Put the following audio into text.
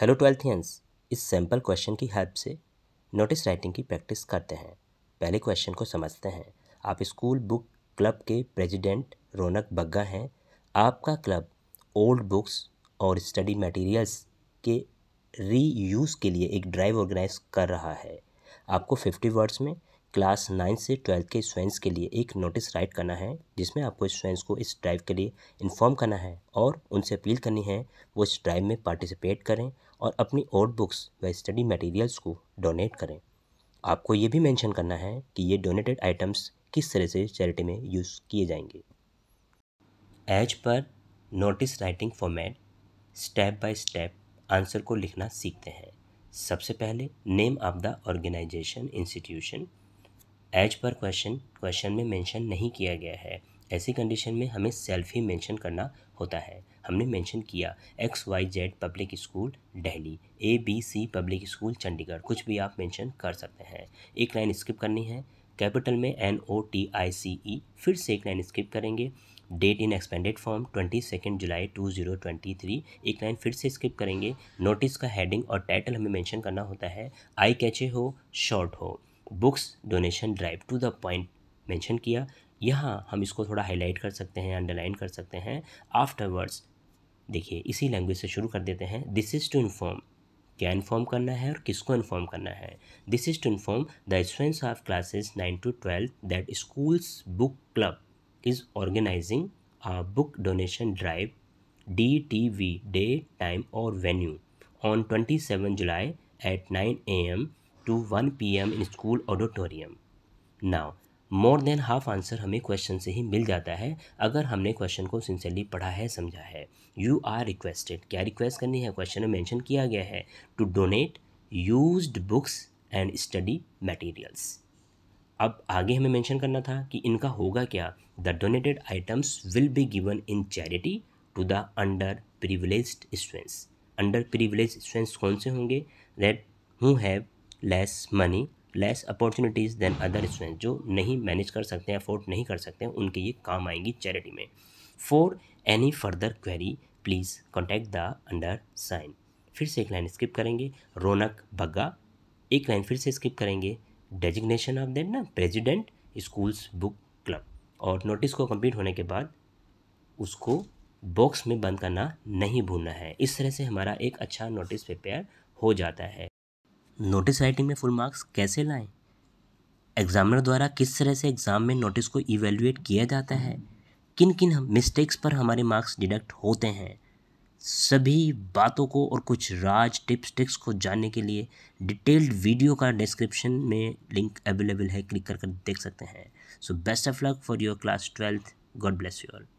Hello twelfthians इस sample question की help से नोटिस राइटिंग की प्रैक्टिस करते हैं पहले क्वेश्चन को समझते हैं आप स्कूल बुक क्लब के प्रेसिडेंट रौनक बग्गा हैं आपका क्लब ओल्ड बुक्स और स्टडी मटेरियल्स के री के लिए एक ड्राइव ऑर्गेनाइज कर रहा है आपको फिफ्टी वर्ड्स में क्लास नाइन्थ से ट्वेल्थ के स्टूडेंट्स के लिए एक नोटिस राइट करना है जिसमें आपको स्टूडेंट्स को इस ड्राइव के लिए इन्फॉर्म करना है और उनसे अपील करनी है वो इस ड्राइव में पार्टिसिपेट करें और अपनी ओट बुक्स व स्टडी मटेरियल्स को डोनेट करें आपको ये भी मेंशन करना है कि ये डोनेटेड आइटम्स किस तरह से चैरिटी में यूज़ किए जाएंगे एज पर notice writing format step by step answer को लिखना सीखते हैं सबसे पहले name of the organization institution as पर क्वेश्चन क्वेश्चन में मेंशन नहीं किया गया है ऐसी कंडीशन में हमें सेल्फ ही मेंशन करना होता है हमने मेंशन किया X Y Z public school Delhi A B C public school Chandigarh कुछ भी आप मेंशन कर सकते हैं एक लाइन स्किप करनी है कैपिटल में एन ओ टी आई सी ई फिर से एक लाइन स्किप करेंगे date in expanded form twenty second July two zero twenty three एक लाइन फिर से स्किप करेंगे नोटिस का हेडिंग और टाइटल हमें मेंशन करना होता है आई कैचे हो शॉर्ट हो books donation drive to the point mention किया यहाँ हम इसको थोड़ा हाईलाइट कर सकते हैं अंडरलाइन कर सकते हैं आफ्टरवर्ड्स देखिए इसी लैंग्वेज से शुरू कर देते हैं दिस इज़ टू इन्फॉर्म क्या इन्फॉर्म करना है और किसको इन्फॉर्म करना है this is to inform the students of classes nine to twelve that schools book club is organizing book donation drive D T V day time और venue on twenty seven July at nine A M to 1 p.m. in school auditorium now more than half answer हमें question से ही मिल जाता है अगर हमने question को sincerely पढ़ा है समझा है यू आर रिक्वेस्टेड क्या रिक्वेस्ट करनी है क्वेश्चन में mention किया गया है to donate used books and study materials. अब आगे हमें मेंशन करना था कि इनका होगा क्या the donated items will be given in charity to the under privilege students under privilege students कौन से होंगे that who have less money less opportunities than other student जो नहीं मैनेज कर सकते हैं अफोर्ड नहीं कर सकते हैं उनके ये काम आएंगी चैरिटी में for any further query please contact the undersigned फिर से एक लाइन स्किप करेंगे रौनक बग्गा एक लाइन फिर से स्किप करेंगे डेजिग्नेशन ऑफ देन ना प्रेजिडेंट स्कूल्स बुक क्लब और नोटिस को कंप्लीट होने के बाद उसको बॉक्स में बंद करना नहीं भूलना है इस तरह से हमारा एक अच्छा नोटिस प्रिपेयर हो जाता है नोटिस राइटिंग में फुल मार्क्स कैसे लाएं एग्ज़ामिनर द्वारा किस तरह से एग्ज़ाम में नोटिस को इवेल्युएट किया जाता है किन किन मिस्टेक्स पर हमारे मार्क्स डिडक्ट होते हैं सभी बातों को और कुछ राज टिप्स ट्रिक्स को जानने के लिए डिटेल्ड वीडियो का डिस्क्रिप्शन में लिंक अवेलेबल है क्लिक कर कर देख सकते हैं so best of luck for your class twelfth God bless you all